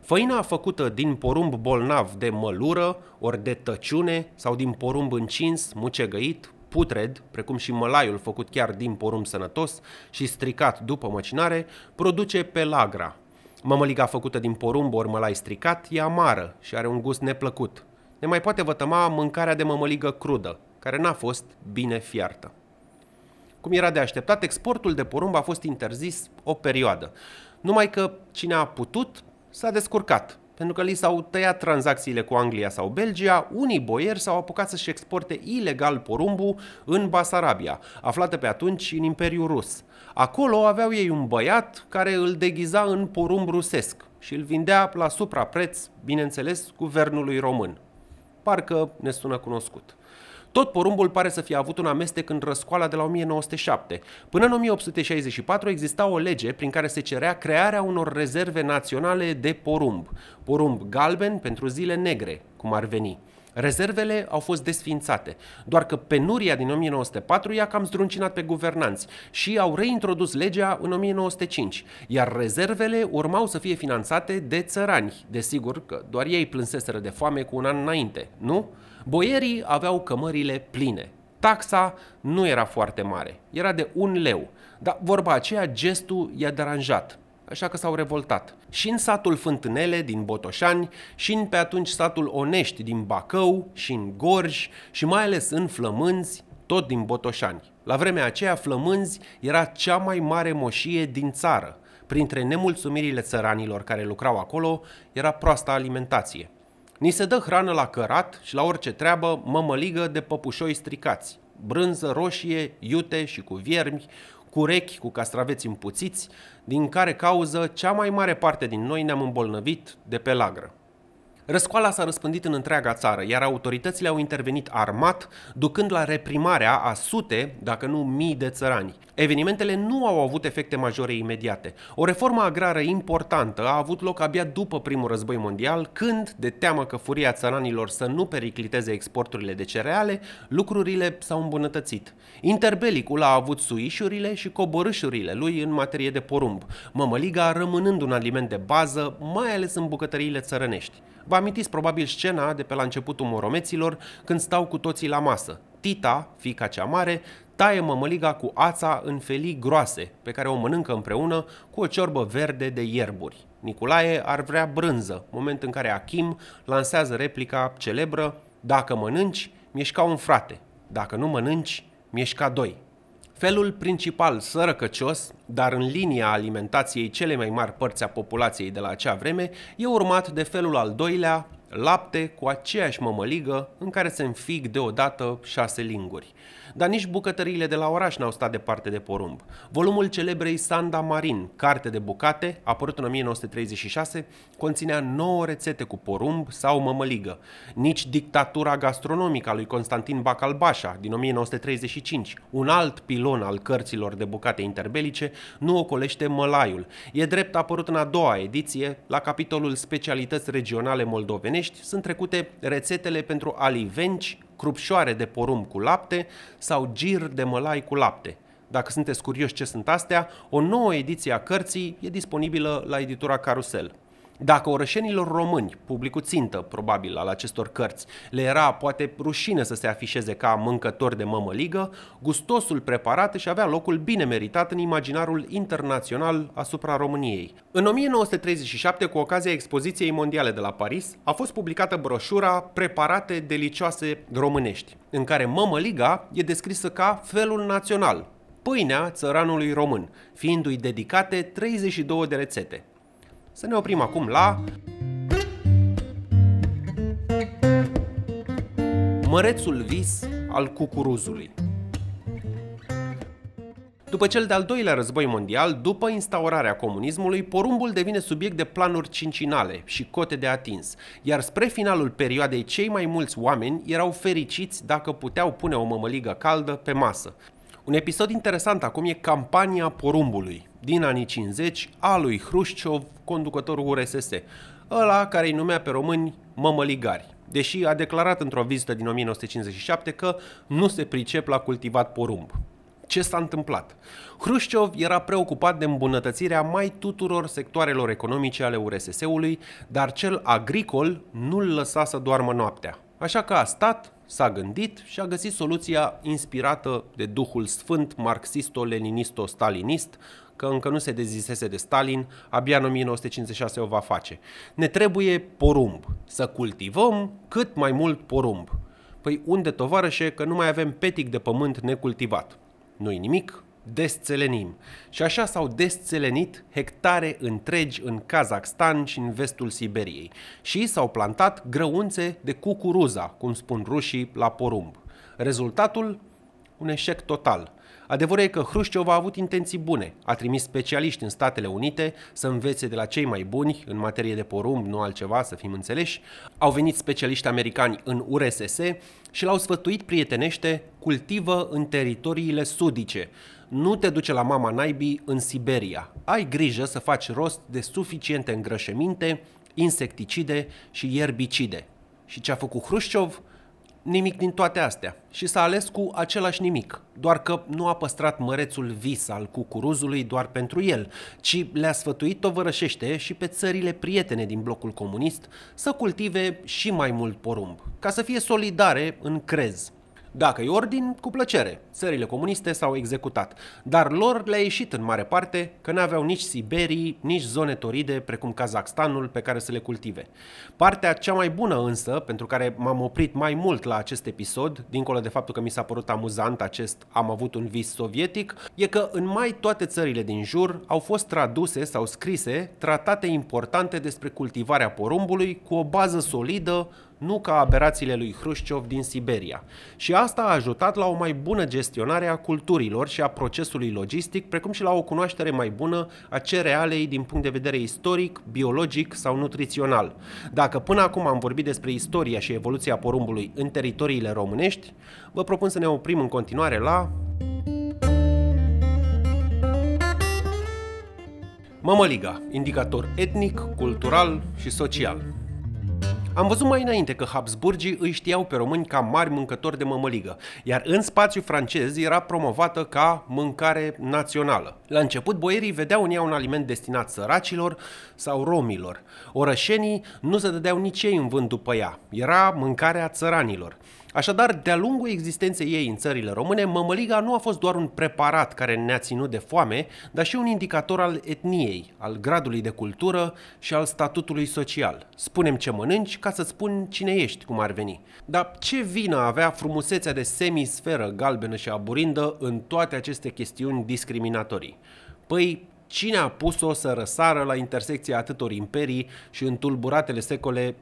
Făina făcută din porumb bolnav de mălură, ori de tăciune, sau din porumb încins, mucegăit, putred, precum și mălaiul făcut chiar din porumb sănătos și stricat după măcinare, produce pelagra, Mămăliga făcută din porumb ori mălai stricat e amară și are un gust neplăcut. Ne mai poate vătăma mâncarea de mămăligă crudă, care n-a fost bine fiartă. Cum era de așteptat, exportul de porumb a fost interzis o perioadă. Numai că cine a putut s-a descurcat, pentru că li s-au tăiat tranzacțiile cu Anglia sau Belgia, unii boieri s-au apucat să-și exporte ilegal porumbul în Basarabia, aflată pe atunci în Imperiul Rus – Acolo aveau ei un băiat care îl deghiza în porumb rusesc și îl vindea la suprapreț, bineînțeles, guvernului român. Parcă ne sună cunoscut. Tot porumbul pare să fie avut un amestec în răscoala de la 1907. Până în 1864 exista o lege prin care se cerea crearea unor rezerve naționale de porumb. Porumb galben pentru zile negre, cum ar veni. Rezervele au fost desfințate, doar că penuria din 1904 i-a cam zdruncinat pe guvernanți și au reintrodus legea în 1905, iar rezervele urmau să fie finanțate de țărani, desigur că doar ei plânseseră de foame cu un an înainte, nu? Boierii aveau cămările pline. Taxa nu era foarte mare, era de un leu, dar vorba aceea gestul i-a deranjat așa că s-au revoltat. Și în satul Fântânele din Botoșani, și în pe atunci satul Onești din Bacău, și în Gorj, și mai ales în Flămânzi, tot din Botoșani. La vremea aceea, Flămânzi era cea mai mare moșie din țară. Printre nemulțumirile țăranilor care lucrau acolo era proasta alimentație. Ni se dă hrană la cărat și la orice treabă mămăligă de păpușoi stricați, brânză roșie, iute și cu viermi, cu rechi, cu castraveți împuțiți, din care cauză cea mai mare parte din noi ne-am îmbolnăvit de pe lagră. Răscoala s-a răspândit în întreaga țară, iar autoritățile au intervenit armat, ducând la reprimarea a sute, dacă nu mii de țărani. Evenimentele nu au avut efecte majore imediate. O reformă agrară importantă a avut loc abia după primul război mondial, când, de teamă că furia țăranilor să nu pericliteze exporturile de cereale, lucrurile s-au îmbunătățit. Interbelicul a avut suișurile și coborâșurile lui în materie de porumb, mămăliga rămânând un aliment de bază, mai ales în bucătăriile țărănești. Vă amintiți probabil scena de pe la începutul moromeților când stau cu toții la masă. Tita, fica cea mare, taie mămăliga cu ața în felii groase, pe care o mănâncă împreună cu o ciorbă verde de ierburi. Nicolae ar vrea brânză, moment în care Achim lansează replica celebră Dacă mănânci, mi-ești ca un frate, dacă nu mănânci, mi-ești ca doi. Felul principal sărăcăcios, dar în linia alimentației cele mai mari părți a populației de la acea vreme, e urmat de felul al doilea, lapte cu aceeași mămăligă în care se înfig deodată șase linguri. Dar nici bucătăriile de la oraș n-au stat departe de porumb. Volumul celebrei Sanda Marin, carte de bucate, apărut în 1936, conținea nouă rețete cu porumb sau mămăligă. Nici dictatura gastronomică a lui Constantin Bacalbașa din 1935, un alt pilon al cărților de bucate interbelice, nu ocolește mălaiul. E drept apărut în a doua ediție, la capitolul specialități regionale moldovene românești sunt trecute rețetele pentru alivenci, crupșoare de porumb cu lapte sau gir de mălai cu lapte. Dacă sunteți curioși ce sunt astea, o nouă ediție a cărții e disponibilă la editura Carusel. Dacă orășenilor români, publicul țintă probabil al acestor cărți, le era poate rușine să se afișeze ca mâncători de mămăligă, gustosul preparat și avea locul bine meritat în imaginarul internațional asupra României. În 1937, cu ocazia expoziției mondiale de la Paris, a fost publicată broșura Preparate delicioase românești, în care mămăliga e descrisă ca felul național, pâinea țăranului român, fiindu-i dedicate 32 de rețete. Să ne oprim acum la... Mărețul vis al cucuruzului. După cel de-al doilea război mondial, după instaurarea comunismului, porumbul devine subiect de planuri cincinale și cote de atins, iar spre finalul perioadei cei mai mulți oameni erau fericiți dacă puteau pune o mămăligă caldă pe masă. Un episod interesant acum e campania porumbului din anii 50 a lui Hrușciov, conducătorul URSS, ăla care îi numea pe români mămăligari, deși a declarat într-o vizită din 1957 că nu se pricep la cultivat porumb. Ce s-a întâmplat? Hrușciov era preocupat de îmbunătățirea mai tuturor sectoarelor economice ale URSS-ului, dar cel agricol nu-l lăsa să doarmă noaptea. Așa că a stat, s-a gândit și a găsit soluția inspirată de Duhul Sfânt marxisto-leninisto-stalinist că încă nu se dezisese de Stalin, abia în 1956 o va face. Ne trebuie porumb, să cultivăm cât mai mult porumb. Păi unde, tovarășe, că nu mai avem petic de pământ necultivat? Nu-i nimic, desțelenim. Și așa s-au desțelenit hectare întregi în Kazakhstan și în vestul Siberiei. Și s-au plantat grăunțe de cucuruza, cum spun rușii, la porumb. Rezultatul? Un eșec total. Adevărul e că Hrușciov a avut intenții bune. A trimis specialiști în Statele Unite să învețe de la cei mai buni în materie de porumb, nu altceva, să fim înțeleși. Au venit specialiști americani în URSS și l-au sfătuit prietenește cultivă în teritoriile sudice. Nu te duce la mama naibii în Siberia. Ai grijă să faci rost de suficiente îngrășăminte, insecticide și ierbicide. Și ce a făcut Hrușciov? nimic din toate astea și s-a ales cu același nimic, doar că nu a păstrat mărețul vis al cucuruzului doar pentru el, ci le-a sfătuit tovărășește și pe țările prietene din blocul comunist să cultive și mai mult porumb, ca să fie solidare în crez dacă e ordin, cu plăcere. Țările comuniste s-au executat, dar lor le-a ieșit în mare parte că n-aveau nici Siberii, nici zone toride precum Kazakhstanul pe care să le cultive. Partea cea mai bună însă, pentru care m-am oprit mai mult la acest episod, dincolo de faptul că mi s-a părut amuzant acest am avut un vis sovietic, e că în mai toate țările din jur au fost traduse sau scrise tratate importante despre cultivarea porumbului cu o bază solidă nu ca aberațiile lui Hrușciov din Siberia. Și asta a ajutat la o mai bună gestionare a culturilor și a procesului logistic, precum și la o cunoaștere mai bună a cerealei din punct de vedere istoric, biologic sau nutrițional. Dacă până acum am vorbit despre istoria și evoluția porumbului în teritoriile românești, vă propun să ne oprim în continuare la Mămăliga, indicator etnic, cultural și social. Am văzut mai înainte că Habsburgii îi știau pe români ca mari mâncători de mămăligă, iar în spațiu francez era promovată ca mâncare națională. La început, boierii vedeau în ea un aliment destinat săracilor sau romilor. Orășenii nu se dădeau nici ei în vânt după ea. Era mâncarea țăranilor. Așadar, de-a lungul existenței ei în țările române, mămăliga nu a fost doar un preparat care ne-a ținut de foame, dar și un indicator al etniei, al gradului de cultură și al statutului social. Spunem ce mănânci ca să spun cine ești, cum ar veni. Dar ce vină avea frumusețea de semisferă galbenă și aburindă în toate aceste chestiuni discriminatorii? Păi, cine a pus-o să răsară la intersecția atâtor imperii și în tulburatele secole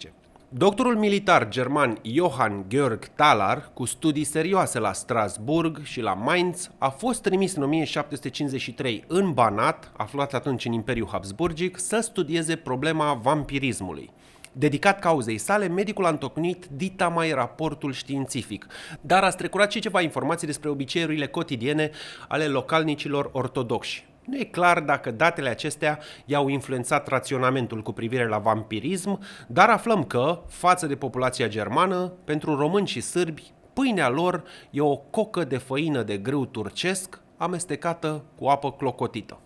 17-18? Doctorul militar german Johann Georg Thaler, cu studii serioase la Strasburg și la Mainz, a fost trimis în 1753 în Banat, aflat atunci în Imperiul Habsburgic, să studieze problema vampirismului. Dedicat cauzei sale, medicul a întocmit dita mai raportul științific, dar a strecurat și ceva informații despre obiceiurile cotidiene ale localnicilor ortodoxi. Nu e clar dacă datele acestea i-au influențat raționamentul cu privire la vampirism, dar aflăm că, față de populația germană, pentru români și sârbi, pâinea lor e o cocă de făină de grâu turcesc amestecată cu apă clocotită.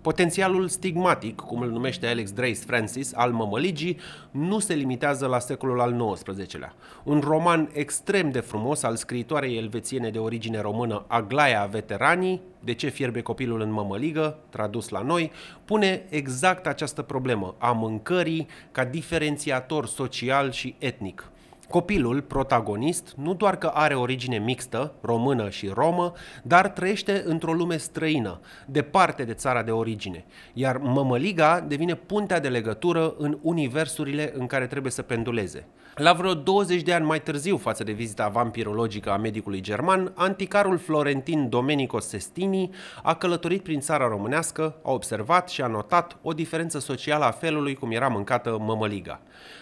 Potențialul stigmatic, cum îl numește Alex Drace Francis, al mămăligii, nu se limitează la secolul al XIX-lea. Un roman extrem de frumos al scriitoarei elvețiene de origine română Aglaia Veteranii, De ce fierbe copilul în mămăligă, tradus la noi, pune exact această problemă a mâncării ca diferențiator social și etnic. Copilul, protagonist, nu doar că are origine mixtă, română și romă, dar trăiește într-o lume străină, departe de țara de origine, iar mămăliga devine puntea de legătură în universurile în care trebuie să penduleze. La vreo 20 de ani mai târziu față de vizita vampirologică a medicului german, anticarul florentin Domenico Sestini a călătorit prin țara românească, a observat și a notat o diferență socială a felului cum era mâncată mămăliga.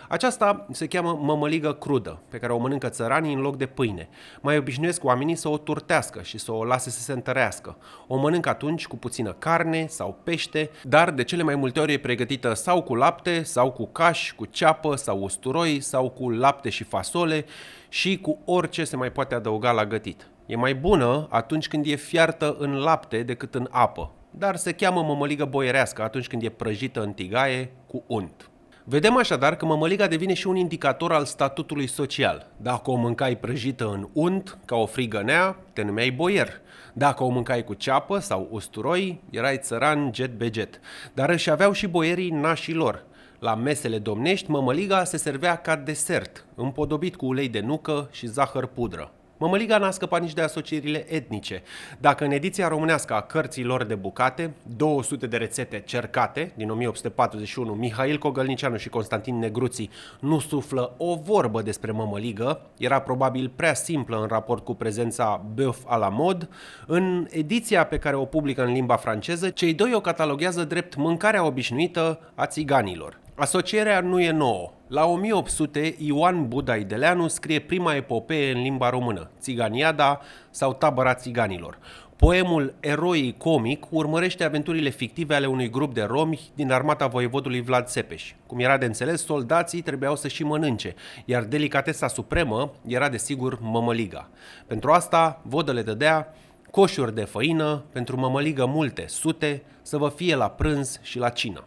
Aceasta se cheamă mămăligă crudă, pe care o mănâncă țăranii în loc de pâine. Mai obișnuiesc oamenii să o turtească și să o lase să se întărească. O mănâncă atunci cu puțină carne sau pește, dar de cele mai multe ori e pregătită sau cu lapte, sau cu caș, cu ceapă, sau usturoi, sau cu cu lapte și fasole și cu orice se mai poate adăuga la gătit. E mai bună atunci când e fiartă în lapte decât în apă, dar se cheamă mămăligă boierească atunci când e prăjită în tigaie cu unt. Vedem așadar că mămăliga devine și un indicator al statutului social. Dacă o mâncai prăjită în unt, ca o frigănea, te numeai boier. Dacă o mâncai cu ceapă sau usturoi, erai țăran jet beget. Dar își aveau și boierii nașii lor. La mesele domnești, mămăliga se servea ca desert, împodobit cu ulei de nucă și zahăr pudră. Mămăliga n-a scăpat nici de asocierile etnice. Dacă în ediția românească a cărților de bucate, 200 de rețete cercate din 1841, Mihail Cogălnicianu și Constantin Negruții nu suflă o vorbă despre mămăligă, era probabil prea simplă în raport cu prezența bœuf à la mod, în ediția pe care o publică în limba franceză, cei doi o cataloguează drept mâncarea obișnuită a țiganilor. Asocierea nu e nouă. La 1800, Ioan Budai Deleanu scrie prima epopee în limba română, Țiganiada sau Tabăra Țiganilor. Poemul Eroii Comic urmărește aventurile fictive ale unui grup de romi din armata voievodului Vlad Sepeș. Cum era de înțeles, soldații trebuiau să și mănânce, iar delicatesa supremă era desigur mămăliga. Pentru asta, vodă le dădea coșuri de făină pentru mămăligă multe, sute, să vă fie la prânz și la cină.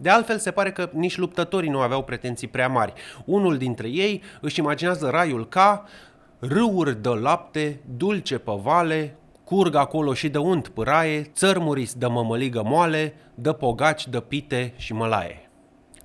De altfel, se pare că nici luptătorii nu aveau pretenții prea mari. Unul dintre ei își imaginează raiul ca râuri de lapte, dulce păvale, curg acolo și de unt pâraie, țărmuris de mămăligă moale, de pogaci, de pite și mălaie.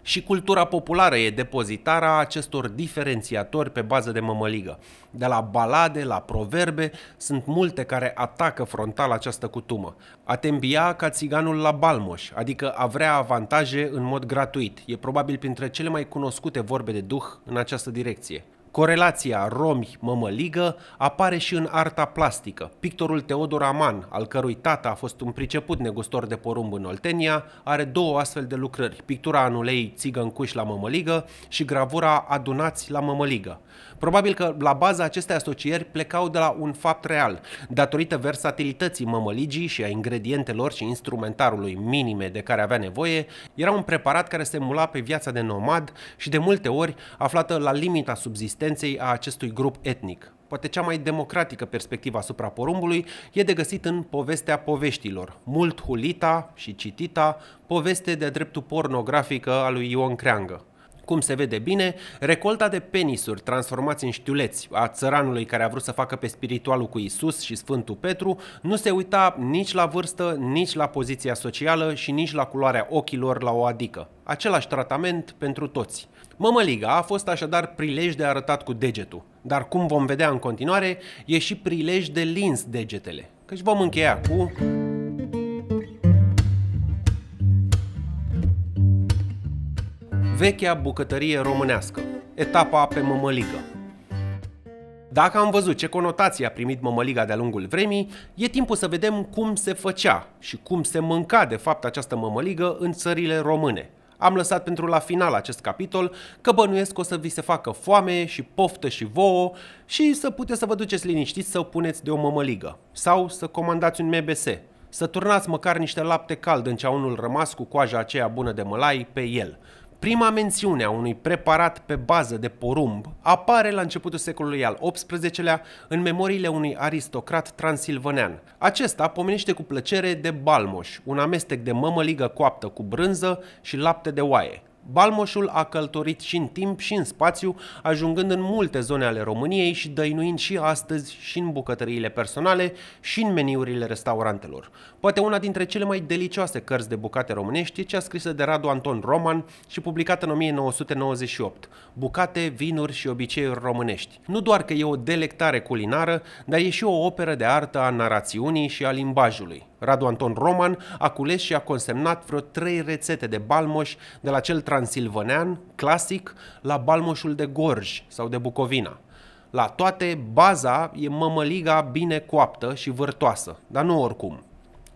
Și cultura populară e depozitara acestor diferențiatori pe bază de mămăligă. De la balade, la proverbe, sunt multe care atacă frontal această cutumă. A te îmbia ca țiganul la balmoș, adică a vrea avantaje în mod gratuit, e probabil printre cele mai cunoscute vorbe de duh în această direcție. Corelația romi-mămăligă apare și în arta plastică. Pictorul Teodor Aman, al cărui tată a fost un priceput negustor de porumb în Oltenia, are două astfel de lucrări, pictura anulei cuș la mămăligă și gravura Adunați la mămăligă. Probabil că la baza acestei asocieri plecau de la un fapt real. Datorită versatilității mămăligii și a ingredientelor și instrumentarului minime de care avea nevoie, era un preparat care se mula pe viața de nomad și de multe ori aflată la limita subzistenței a acestui grup etnic. Poate cea mai democratică perspectivă asupra porumbului e de găsit în povestea poveștilor, mult hulita și citita, poveste de dreptul pornografică a lui Ion Creangă cum se vede bine, recolta de penisuri transformați în știuleți a țăranului care a vrut să facă pe spiritualul cu Isus și Sfântul Petru nu se uita nici la vârstă, nici la poziția socială și nici la culoarea ochilor la o adică. Același tratament pentru toți. Mămăliga a fost așadar prilej de arătat cu degetul, dar cum vom vedea în continuare, e și prilej de lins degetele. Căci vom încheia cu... Vechea bucătărie românească, etapa pe mămăligă. Dacă am văzut ce conotație a primit mămăliga de-a lungul vremii, e timpul să vedem cum se făcea și cum se mânca de fapt această mămăligă în țările române. Am lăsat pentru la final acest capitol, că bănuiesc o să vi se facă foame și poftă și vouă și să puteți să vă duceți liniștiți să o puneți de o mămăligă sau să comandați un MBS, să turnați măcar niște lapte cald în ceaunul rămas cu coaja aceea bună de mălai pe el, Prima mențiune a unui preparat pe bază de porumb apare la începutul secolului al XVIII-lea în memoriile unui aristocrat transilvanean. Acesta pomenește cu plăcere de balmoș, un amestec de mămăligă coaptă cu brânză și lapte de oaie. Balmoșul a călătorit și în timp și în spațiu, ajungând în multe zone ale României și dăinuind și astăzi și în bucătăriile personale și în meniurile restaurantelor poate una dintre cele mai delicioase cărți de bucate românești e cea scrisă de Radu Anton Roman și publicată în 1998, Bucate, vinuri și obiceiuri românești. Nu doar că e o delectare culinară, dar e și o operă de artă a narațiunii și a limbajului. Radu Anton Roman a cules și a consemnat vreo trei rețete de balmoș de la cel transilvanean, clasic, la balmoșul de Gorj sau de Bucovina. La toate, baza e mămăliga bine coaptă și vârtoasă, dar nu oricum.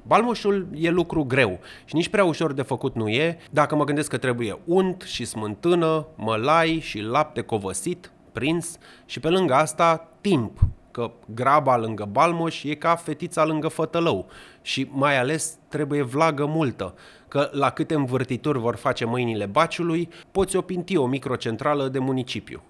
Balmoșul e lucru greu și nici prea ușor de făcut nu e. Dacă mă gândesc că trebuie unt și smântână, mălai și lapte covăsit, prins și pe lângă asta timp, că graba lângă balmoș e ca fetița lângă fătălău și mai ales trebuie vlagă multă, că la câte învârtituri vor face mâinile baciului, poți opinti o microcentrală de municipiu.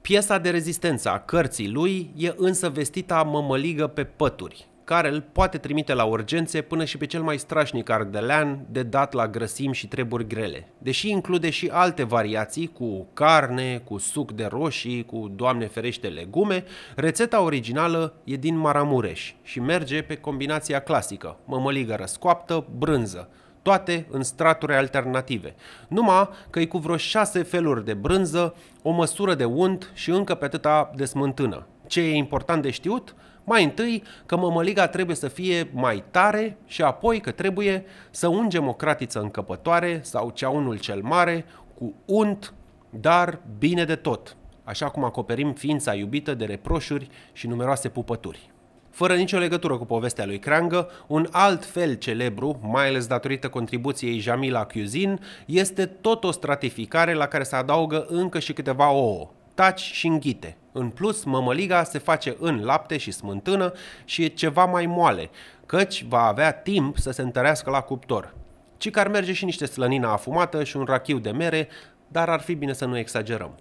Piesa de rezistență a cărții lui e însă vestita mămăligă pe pături, care îl poate trimite la urgențe până și pe cel mai strașnic ardelean de dat la grăsimi și treburi grele, deși include și alte variații cu carne, cu suc de roșii, cu, doamne ferește, legume, rețeta originală e din Maramureș și merge pe combinația clasică, mămăligă răscoaptă, brânză, toate în straturi alternative. Numai că e cu vreo șase feluri de brânză, o măsură de unt și încă pe atâta de smântână. Ce e important de știut? Mai întâi că mămăliga trebuie să fie mai tare și apoi că trebuie să ungem o cratiță încăpătoare sau ceaunul cel mare cu unt, dar bine de tot, așa cum acoperim ființa iubită de reproșuri și numeroase pupături. Fără nicio legătură cu povestea lui Creangă, un alt fel celebru, mai ales datorită contribuției Jamila Cuisine, este tot o stratificare la care se adaugă încă și câteva ouă, taci și înghite. În plus, mămăliga se face în lapte și smântână și e ceva mai moale, căci va avea timp să se întărească la cuptor. Cicar merge și niște slănina afumată și un rachiu de mere, dar ar fi bine să nu exagerăm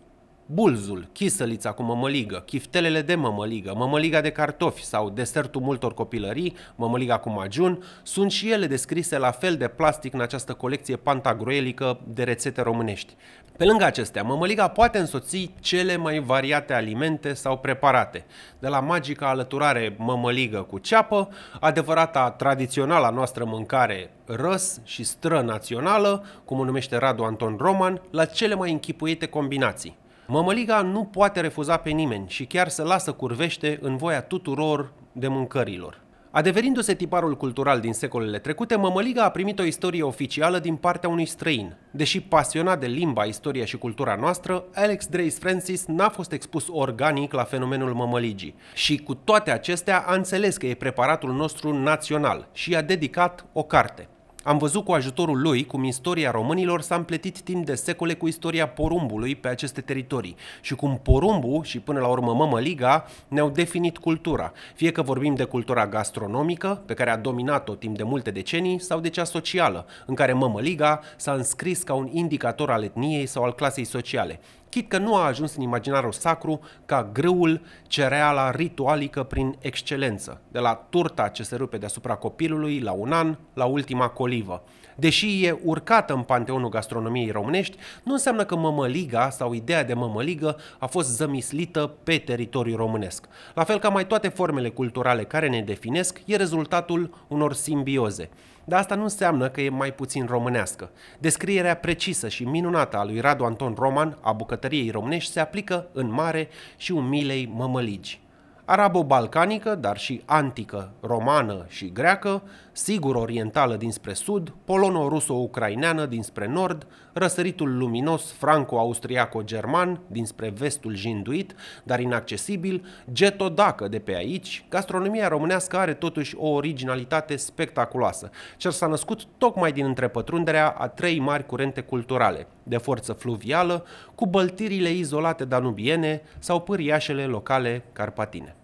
bulzul, chisălița cu mămăligă, chiftelele de mămăligă, mămăliga de cartofi sau desertul multor copilării, mămăliga cu majun, sunt și ele descrise la fel de plastic în această colecție pantagruelică de rețete românești. Pe lângă acestea, mămăliga poate însoți cele mai variate alimente sau preparate, de la magica alăturare mămăligă cu ceapă, adevărata tradițională noastră mâncare răs și stră națională, cum o numește Radu Anton Roman, la cele mai închipuite combinații. Mămăliga nu poate refuza pe nimeni și chiar se lasă curvește în voia tuturor de mâncărilor. Adeverindu-se tiparul cultural din secolele trecute, Mămăliga a primit o istorie oficială din partea unui străin. Deși pasionat de limba, istoria și cultura noastră, Alex Grace Francis n-a fost expus organic la fenomenul mămăligii și cu toate acestea a înțeles că e preparatul nostru național și i-a dedicat o carte. Am văzut cu ajutorul lui cum istoria românilor s-a împletit timp de secole cu istoria porumbului pe aceste teritorii și cum porumbul și până la urmă mămăliga ne-au definit cultura, fie că vorbim de cultura gastronomică, pe care a dominat-o timp de multe decenii, sau de cea socială, în care mămăliga s-a înscris ca un indicator al etniei sau al clasei sociale, chit că nu a ajuns în imaginarul sacru ca grâul cereala ritualică prin excelență, de la turta ce se rupe deasupra copilului la un an la ultima colivă deși e urcată în panteonul gastronomiei românești, nu înseamnă că mămăliga sau ideea de mămăligă a fost zămislită pe teritoriul românesc. La fel ca mai toate formele culturale care ne definesc, e rezultatul unor simbioze. Dar asta nu înseamnă că e mai puțin românească. Descrierea precisă și minunată a lui Radu Anton Roman a bucătăriei românești se aplică în mare și umilei mămăligi arabo-balcanică, dar și antică, romană și greacă, sigur-orientală dinspre sud, polono-ruso-ucraineană dinspre nord, răsăritul luminos franco-austriaco-german dinspre vestul jinduit, dar inaccesibil, getodacă de pe aici, gastronomia românească are totuși o originalitate spectaculoasă, ce s-a născut tocmai din întrepătrunderea a trei mari curente culturale, de forță fluvială, cu băltirile izolate danubiene sau pâriașele locale carpatine.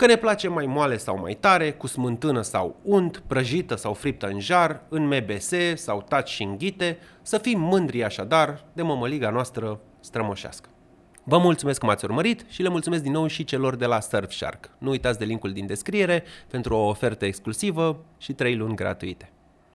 Că ne place mai moale sau mai tare, cu smântână sau unt, prăjită sau friptă în jar, în MBS sau taci și înghite, să fim mândri așadar de mămăliga noastră strămoșească. Vă mulțumesc că m-ați urmărit și le mulțumesc din nou și celor de la Surfshark. Nu uitați de linkul din descriere pentru o ofertă exclusivă și 3 luni gratuite.